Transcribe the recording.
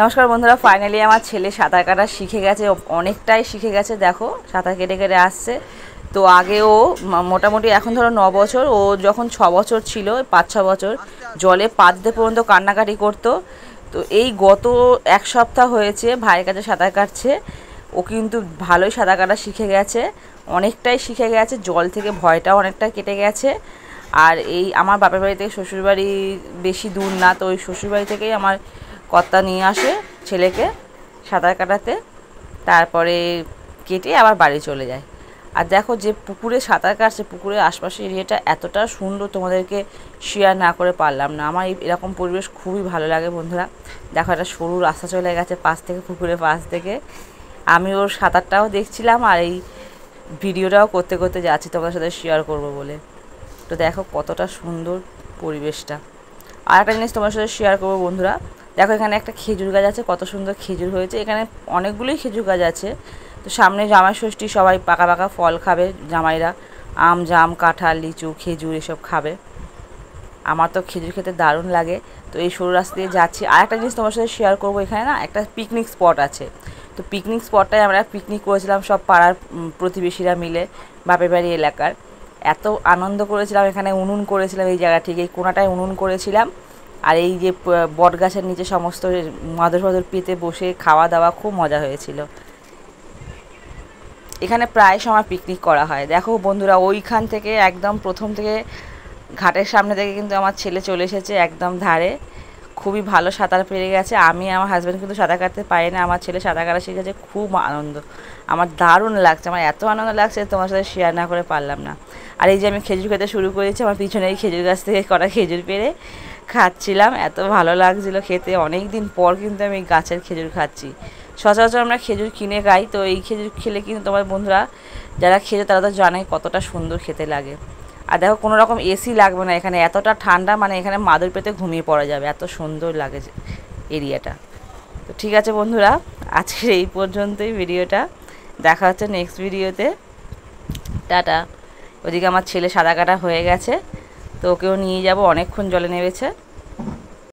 নমস্কার বন্ধুরা ফাইনালি আমার ছেলে সাঁতার কাটা শিখে গেছে অনেকটাই শিখে গেছে দেখো সাঁতার কেটে কেটে আসছে তো আগে ও মোটামুটি এখন ধরো ন বছর ও যখন ছ বছর ছিল পাঁচ ছ বছর জলে পাততে পর্যন্ত কান্নাকাটি করতো তো এই গত এক সপ্তাহ হয়েছে ভাইয়ের কাছে সাঁতার কাটছে ও কিন্তু ভালোই সাঁতার কাটা শিখে গেছে অনেকটাই শিখে গেছে জল থেকে ভয়টা অনেকটা কেটে গেছে আর এই আমার বাপের বাড়ি থেকে শ্বশুরবাড়ি বেশি দূর না তো ওই শ্বশুরবাড়ি থেকেই আমার কর্তা নিয়ে আসে ছেলেকে সাঁতার কাটাতে তারপরে কেটে আবার বাড়ি চলে যায় আর দেখো যে পুকুরে সাঁতার কাটছে পুকুরের আশপাশের এরিয়াটা এতটা সুন্দর তোমাদেরকে শেয়ার না করে পারলাম না আমার এরকম পরিবেশ খুবই ভালো লাগে বন্ধুরা দেখো একটা সরু রাস্তা চলে গেছে পাশ থেকে পুকুরের পাশ থেকে আমি ওর সাঁতারটাও দেখছিলাম আর এই ভিডিওটাও করতে করতে যাচ্ছি তোমাদের সাথে শেয়ার করব বলে তো দেখো কতটা সুন্দর পরিবেশটা আর একটা জিনিস তোমার সাথে শেয়ার করবো বন্ধুরা দেখো এখানে একটা খেজুর গাছ আছে কত সুন্দর খেজুর হয়েছে এখানে অনেকগুলোই খেজুর গাছ আছে তো সামনে জামাই ষষ্ঠী সবাই পাকা পাকা ফল খাবে জামাইরা আম জাম কাঁঠাল লিচু খেজুর এসব খাবে আমার তো খেজুর খেতে দারুণ লাগে তো এই সরু রাস্তা দিয়ে যাচ্ছি আর একটা জিনিস তোমার সাথে শেয়ার করবো এখানে না একটা পিকনিক স্পট আছে তো পিকনিক স্পটটায় আমরা পিকনিক করেছিলাম সব পাড়ার প্রতিবেশীরা মিলে বাপের বাড়ি এলাকার এত আনন্দ করেছিলাম এখানে উনুন করেছিলাম এই জায়গা ঠিক এই কোনাটায় উনুন করেছিলাম আর এই যে বট গাছের নিচে সমস্ত মাদুর ফাদুর পেতে বসে খাওয়া দাওয়া খুব মজা হয়েছিল এখানে প্রায় সময় পিকনিক করা হয় দেখো বন্ধুরা ওইখান থেকে একদম প্রথম থেকে ঘাটের সামনে থেকে কিন্তু আমার ছেলে চলে এসেছে একদম ধারে খুবই ভালো সাঁতার পেরে গেছে আমি আমার হাজব্যান্ড কিন্তু সাঁতার কাটতে পারি না আমার ছেলে সাঁতার কাটা শিখেছে খুব আনন্দ আমার দারুণ লাগছে আমার এত আনন্দ লাগছে তোমার সাথে শেয়ার না করে পারলাম না আর এই যে আমি খেজুর খেতে শুরু করেছি আমার পিছনে এই খেজুর গাছ থেকে করা খেজুর পেরে খাচ্ছিলাম এত ভালো লাগছিল খেতে অনেক দিন পর কিন্তু আমি গাছের খেজুর খাচ্ছি সচরাচর আমরা খেজুর কিনে খাই তো এই খেজুর খেলে কিন্তু তোমার বন্ধুরা যারা খেজে তারা তো জানে কতটা সুন্দর খেতে লাগে আর দেখো কোনো রকম এসি লাগবে না এখানে এতটা ঠান্ডা মানে এখানে মাদুর পেতে ঘুমিয়ে পড়া যাবে এত সুন্দর লাগে এরিয়াটা তো ঠিক আছে বন্ধুরা আজকের এই পর্যন্তই ভিডিওটা দেখা হচ্ছে নেক্সট ভিডিওতে টাটা ওদিকে আমার ছেলে সাদা কাটা হয়ে গেছে তো ওকেও নিয়ে যাব অনেকক্ষণ জলে নেমেছে